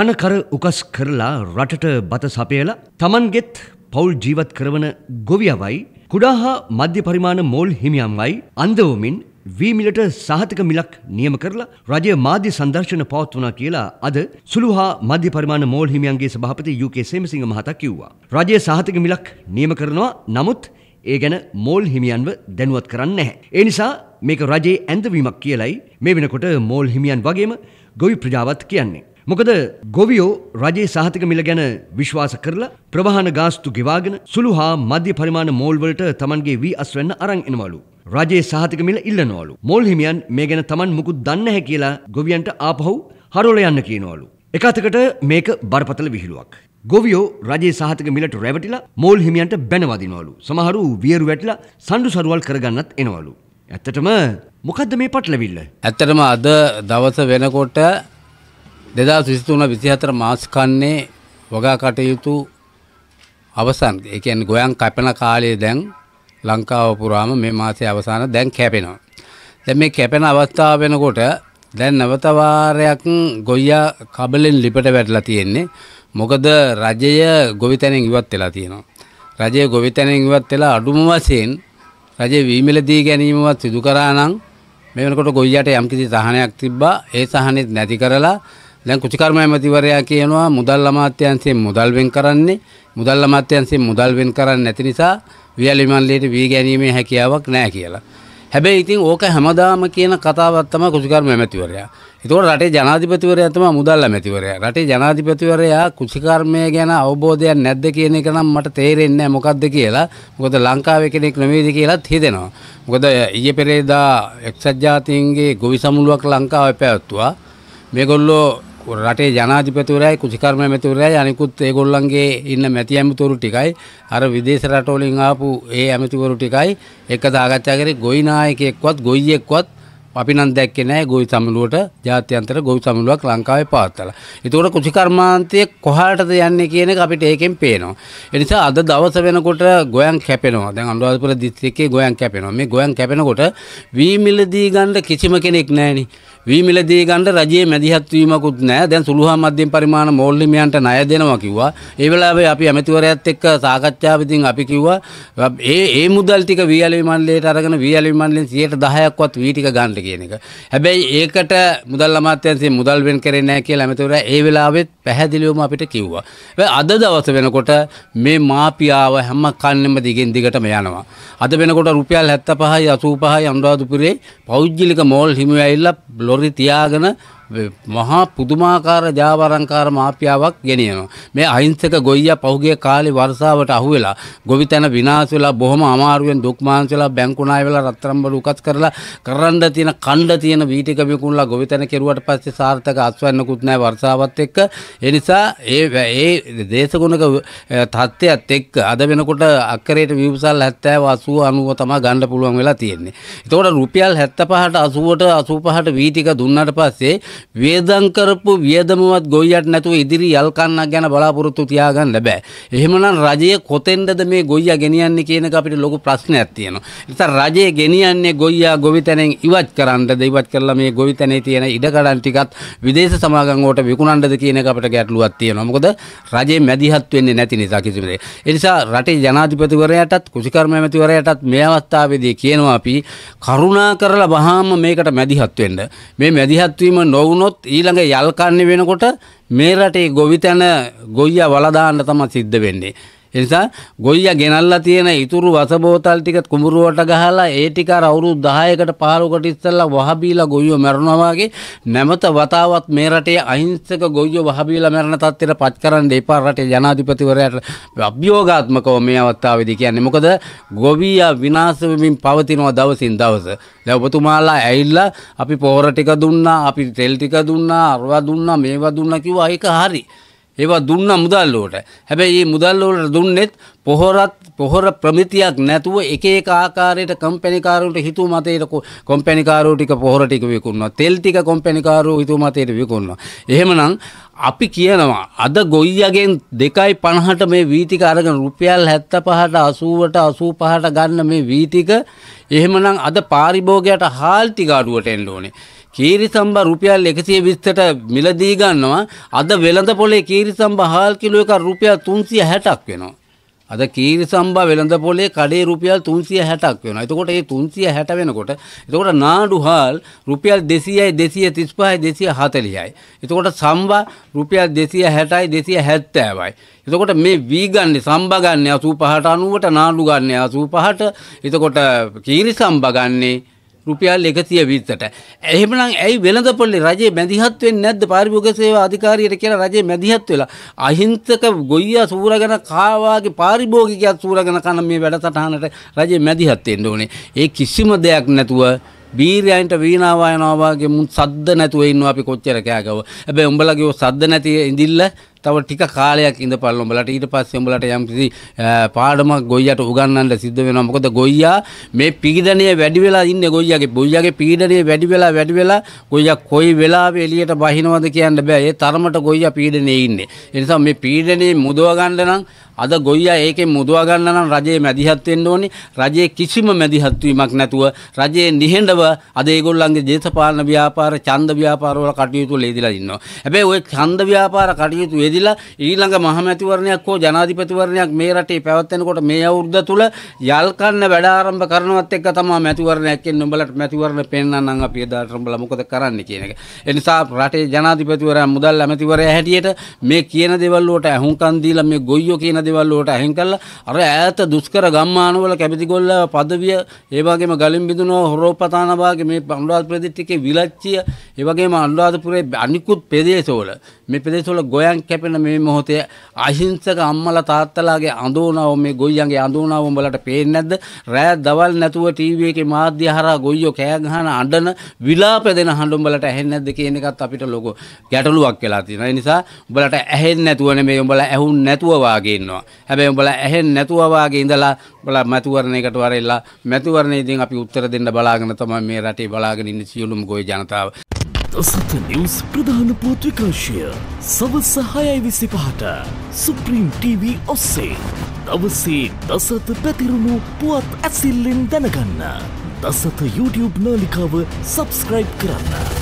කනකර උකස් කරලා රටට බත සපයලා තමන්ගෙත් පවුල් ජීවත් කරවන ගොවියවයි කුඩා හා මධ්‍ය පරිමාණ මෝල් හිමියම්වයි අන්දවමින් වීමිලට සහතික මිලක් නියම කරලා රජය මාධ්‍ය සංදර්ශන පවත්වනා කියලා අද සුළු හා මධ්‍ය පරිමාණ මෝල් හිමියන්ගේ සභාපති UK සේමසිංහ මහතා කිව්වා. රජය සහතික මිලක් නියම කරනවා නමුත් ඒ ගැන මෝල් හිමියන්ව දැනුවත් කරන්නේ නැහැ. ඒ නිසා මේක රජයේ ඇඳවීමක් කියලයි මේ වෙනකොට මෝල් හිමියන් වගේම ගොවි ප්‍රජාවත් කියන්නේ. මොකද ගොවියෝ රජයේ සහතික මිල ගැන විශ්වාස කරලා ප්‍රවාහන ගාස්තු ගෙවාගෙන සුළු හා මධ්‍ය පරිමාණ මෝල් වලට Tamanගේ වී අස්වැන්න අරන් එනවලු. රජයේ සහතික මිල ඉල්ලනවලු. මෝල් හිමියන් මේ ගැන Taman මුකුත් දන්නේ නැහැ කියලා ගොවියන්ට ආපහු හරවල යන්න කියනවලු. එකතකට මේක බරපතල විහිළුවක්. ගොවියෝ රජයේ සහතික මිලට රැවටිලා මෝල් හිමියන්ට බැනවදිනවලු. සමහරු වියරු වැටිලා සඳු සරුවල් කරගන්නත් එනවලු. ඇත්තටම මොකද්ද මේ පටලවිල්ල? ඇත්තටම අද දවස වෙනකොට දෙදා විසිතුන විසිහතර මාස්කන්නේ වගා කටයුතු අවසන් එකන් ගොයන් කැපෙන කාලයේ දැන් ලංකාව පුරාම මේ මාසේ අවසාන දැන් කැපෙනවා. දැන් මේ කැපෙන අවස්ථාව වෙනකොට දැන් නවතවාරයක් ගොයියා කබලෙන් ලිපට වැටලා තියෙන්නේ. මොකද රජය ගොවිතැනෙන් ඉවත් වෙලා තියෙනවා. රජය ගොවිතැනෙන් ඉවත් වෙලා අඩුම වශයෙන් රජය වීමල දී ගැනීමවත් සිදු කරා නම් මේ වෙනකොට ගොයියට යම්කිසි සහනයක් තිබ්බා. ඒ සහනෙත් නැති කරලා දැන් කුචිකර්ම ඇමතිවරයා කියනවා මුදල් අමාත්‍යංශයෙන් මුදල් වෙන් කරන්නේ මුදල් අමාත්‍යංශයෙන් මුදල් වෙන් කරන්නේ නැති නිසා වියලි මණ්ඩලයට වී ගැනීමේ හැකියාවක් නැහැ කියලා. හැබැයි ඉතින් ඕක හැමදාම කියන කතාවක් තමයි කුචිකර්ම ඇමතිවරයා. ඒතකොට රටේ ජනාධිපතිවරයා තමයි මුදල් ඇමතිවරයා. රටේ ජනාධිපතිවරයා කුෂිකර්මය ගැන අවබෝධයක් නැද්ද කියන එක නම් මට තේරෙන්නේ නැහැ මොකද්ද කියලා. මොකද ලංකාවේ කෙනෙක් නෙමෙයිද කියලාත් හිතෙනවා. මොකද ඊයේ පෙරේදා එක්සත් ජාතීන්ගේ ගොවි සමුළුවක් ලංකාවේ පැවැත්තුවා. මේගොල්ලෝ රටේ ජනාධිපතිවරයයි කුසිකර්ම ඇමතිවරයයි අනිකුත් ඒගොල්ලන්ගේ ඉන්න මැති ඇමතිවරු ටිකයි අර විදේශ රටවලින් ආපු ඒ ඇමතිවරු ටිකයි එක දාගත්තා කරේ ගොයි නායකයෙක්වත් ගොයියෙක්වත් අපි නම් දැක්කේ නැහැ ගොවි සමුළුවට ජාත්‍යන්තර ගොවි සමුළුවක් ලංකාවේ පවත්තලා. ඒතකොට කුෂිකර්මාන්තයේ කොහාටද යන්නේ කියන එක අපිට ඒකෙන් පේනවා. ඒ නිසා අද දවස වෙනකොට ගොයන් කැපෙනවා. දැන් අනුරාධපුර දිස්ත්‍රික්කයේ ගොයන් කැපෙනවා. මේ ගොයන් කැපෙනකොට වී මිලදී ගන්න කිසිම කෙනෙක් නැහෙනේ. වී මිලදී ගන්න රජයේ මැදිහත් වීමකුත් නැහැ. දැන් සුළුහා මධ්‍යම පරිමාණ මෝල් හිමියන්ට ණය දෙනවා කිව්වා. ඒ වෙලාවේ අපි ඇමතිවරයාත් එක්ක සාකච්ඡාව ඉදින් අපි කිව්වා ඒ ඒ මුදල් ටික වී ඇලවි මණ්ඩලයට අරගෙන වී ඇලවි මණ්ඩලෙන් 10%ක්වත් වී ටික ගන්න කියන එක. හැබැයි ඒකට මුදල් අමාත්‍යාංශයෙන් මුදල් වෙන් කරේ නැහැ කියලා ඇමතිවරයා ඒ වෙලාවෙත් පැහැදිලිවම අපිට කිව්වා. අද දවස වෙනකොට මේ මාපියාව හැම කන්නෙම දිගින් දිගටම යනවා. අද වෙනකොට රුපියල් 75යි 85යි අනුරාධපුරේ පෞද්ගලික මෝල් හිමි ඇවිල්ලා horri tiagana මහා පුදුමාකාර ජාවරංකාර මාපියාවක් ගෙනියනවා. මේ අහිංසක ගොයියා පහුගිය කාලේ වර්ෂාවට අහු වෙලා ගොවිතැන විනාශ වෙලා බොහොම අමාරුවෙන් දුක් මහන්සි වෙලා බැංකු ණය වෙලා රත්තරන් බඩු උකස් කරලා කරන්න තියෙන කණ්ඩ තියෙන වීටික විකුණලා ගොවිතැන කෙරුවට පස්සේ සාර්ථක අස්වැන්නකුත් නැහැ වර්ෂාවත් එක්ක. ඒ නිසා ඒ ඒ දේශගුණක තත්ත්වයක් එක්ක අද වෙනකොට අක්කරේට විවසල් 70 80 90 තමයි ගන්න පුළුවන් වෙලා තියෙන්නේ. ඒතකොට රුපියල් 75ට 80ට 85ට වීටික දුන්නාට පස්සේ වේදම් කරපු වියදමවත් ගොයියට නැතුව ඉදිරි යල් කන්නක් ගැන බලාපොරොත්තු තියාගන්න බෑ. එහෙමනම් රජය කොතෙන්ද මේ ගොයියා ගෙනියන්නේ කියන එක අපිට ලොකු ප්‍රශ්නයක් තියෙනවා. ඉතින් රජය ගෙනියන්නේ ගොයියා ගොවිතැනෙන් ඉවත් කරන්නද ඉවත් කරලා මේ ගොවිතැනේ තියෙන ඉඩකඩම් ටිකත් විදේශ සමාගම් වලට විකුණන්නද කියන එක අපිට ගැටලුවක් තියෙනවා. මොකද රජේ මැදිහත් වෙන්නේ නැති නිසා කිසිම දෙයක්. ඒ නිසා රටේ ජනාධිපතිවරයාටත් කෘෂිකර්ම ඇමතිවරයාටත් මේ අවස්ථාවේදී කියනවා අපි කරුණා කරලා වහාම මේකට මැදිහත් වෙන්න. මේ මැදිහත් වීම නොව වැවුනොත් ඊළඟ යල්කන්නේ වෙනකොට මේ රටේ ගොවිතැන ගොයියා වලදාන්න තමයි සිද්ධ වෙන්නේ. එනිසා ගොයියා ගෙනල්ලා තියෙන ඉතුරු වස බෝතල් ටික කුඹුරුවට ගහලා ඒ ටික අර අවුරුදු 10කට 15කට ඉස්සෙල්ලා වහබීලා ගොයියෝ මැරනවා වගේ නැමත වතාවත් මේ රටේ අහිංසක ගොයියෝ වහබීලා මැරෙන තත්ත්වයට පත් කරන්න එපා රටේ ජනාධිපතිවරයාට අභියෝගාත්මකව මේ අවස්ථාවේදී කියන්නේ මොකද ගොවියා විනාශ වෙමින් පවතිනවා දවසින් දවස. දැන් ඔබතුමාලා ඇවිල්ලා අපි පොහොර ටික දුන්නා, අපි තෙල් ටික දුන්නා, අරවා දුන්නා, මේවා දුන්නා කිව්වා ඒක හරි. ඒවා දුන්න මුදල්ලෝට හැබැයි මේ මුදල්ලෝට දුන්නෙත් පොහොරත් පොහොර ප්‍රමිතියක් නැතුව එක එක ආකාරයට කම්පැනිකාරුන්ට හිතු මතයට කොම්පැනිකාරෝ ටික පොහොර ටික විකුණනවා තෙල් ටික කොම්පැනිකාරෝ හිතු මතයට විකුණනවා එහෙමනම් අපි කියනවා අද ගොයියගෙන් දෙකයි පණහට මේ වීතික අරගෙන රුපියල් හැත්ත පහට අසුවට අසූ පහට ගන්න මේ වීතික එහෙමනම් අද පාරිභෝගයට හාල්තිගාඩුවට එන්න ඕනේ කීරිසම්බ රුපියල් 120ට මිලදී ගන්නවා. අද වෙළඳ පොලේ කීරිසම්බ හාල් කිලෝ එක රුපියල් 360ක් වෙනවා. අද කීරිසම්බ වෙළඳ පොලේ කඩේ රුපියල් 360ක් වෙනවා. එතකොට මේ 360 වෙනකොට එතකොට නාඩු හාල් රුපියල් 200යි 235යි 240යි. එතකොට සම්බ රුපියල් 260යි 270යි. එතකොට මේ වී ගන්නේ සම්බ ගන්නේ 85ට 90ට නාඩු ගන්නේ 85ට. එතකොට කීරිසම්බ ගන්නේ රුපියල් එකතිය විත්තට. එහෙමනම් ඇයි වෙළඳපොල්ලේ රජයේ මැදිහත් වෙන්නේ නැද්ද පාරිභෝගික සේවා අධිකාරියට කියලා රජයේ මැදිහත් වෙලා අහිංසක ගොයියා සූරගෙන කාවාගේ පාරිභෝගිකයන් සූරගෙන කන මේ වැඩසටහනට රජයේ මැදිහත් වෙන්න ඕනේ. ඒ කිසිම දෙයක් නැතුව බීරයන්ට වීණාවායනවා වගේ මුන් සද්ද නැතුව ඉන්නවා අපි කොච්චර කෑ ගව. හැබැයි උඹලගේ සද්ද නැති ඉඳිල්ල තව ටික කාලයක් ඉඳපල් උඹලට ඊට පස්සේ උඹලට යම්කිසි පාඩමක් ගොයියට උගන්වන්න සිද්ධ වෙනවා මොකද ගොයියා මේ පීඩනය වැඩි වෙලා ඉන්නේ ගොයියාගේ ගොයියාගේ පීඩනය වැඩි වෙලා වැඩි වෙලා ගොයියා කොයි වෙලාවෙ එළියට බහිනවද කියන්න බෑ ඒ තරමට ගොයියා පීඩනයේ ඉන්නේ ඒ නිසා මේ පීඩනේ මුදව ගන්න නම් අද ගොයියා ඒකෙන් මුදවා ගන්න නම් රජයේ මැදිහත් වෙන්න ඕනේ. රජයේ කිසිම මැදිහත් වීමක් නැතුව රජයේ නිහඬව අද ඒගොල්ලන්ගේ දේශපාලන ව්‍යාපාර, ඡන්ද ව්යාපාර වල කටයුතු වල යෙදලා ඉන්නවා. හැබැයි ওই ඡන්ද ව්‍යාපාර කටයුතු යෙදිලා ඊළඟ මහමැතිවරණයක් හෝ ජනාධිපතිවරණයක් මේ රටේ පැවැත්වෙනකොට මේ අවුරුද්ද තුල යල් කන්න වැඩ ආරම්භ කරනවත් එක්ක තමයි මැතිවරණයක් එන්නේ උඹලට මැතිවරණ පෙන්වන්නම් අපි එදාට උඹලා මොකද කරන්න කියන එක. ඒ නිසා රටේ ජනාධිපතිවරයා මුදල් ඇමතිවරයා හැටියට මේ කියන දේවල් වලට ඇහුම්කන් දීලා මේ ගොයියෝ කියන දේවල් වලට ඇහෙන් කළා අර ඈත දුෂ්කර ගම්මානවල කැබිතිගොල්ල පදවිය ඒ වගේම ගලින් බිඳුනෝ හොරෝපතාන වාගේ මේ අනුරාධපුර ප්‍රදේශයේ විලච්චිය ඒ වගේම අනුරාධපුරේ අනිකුත් ප්‍රදේශවල මේ ප්‍රදේශවල ගොයන් කැප කැපෙන මේ මොහොතේ අහිංසක අම්මලා තාත්තලාගේ අඳෝනාව මේ ගොයියන්ගේ අඳෝනාව උඹලට පේන්නේ නැද්ද? රෑ දවල් නැතුව ටීවී එකේ මාධ්‍ය හරහා ගොයියෝ කෑ ගහන අඬන විලාප දෙන හඬ උඹලට ඇහෙන්නේ නැද්ද කියන එකත් අපිට ලොකෝ ගැටලුවක් වෙලා තියෙනවා. ඒ නිසා උඹලට ඇහෙන්නේ නැතුව නෙමෙයි උඹලා ඇහුන් නැතුව වාගේ ඉන්නවා. හැබැයි උඹලා ඇහෙන්නේ නැතුව වාගේ ඉඳලා උඹලා මැතිවරණයකට වරෙලා මැතිවරණයේදී අපි උත්තර දෙන්න බලාගෙන තමයි මේ රටේ බලාගෙන ඉන්න සියලුම ගොය ජනතාව දොසත නිවස් ප්‍රධාන පුවත් විකාශය සවස හයයි විසි පහට සුප්‍රීම් TV ඔස්සේ දවසේ දසත පැතිරුණු පුවත් ඇසිල්ලෙන් දැනගන්න දසත YouTube නාලිකාව සබස්ක්‍රයිබ් කරන්න.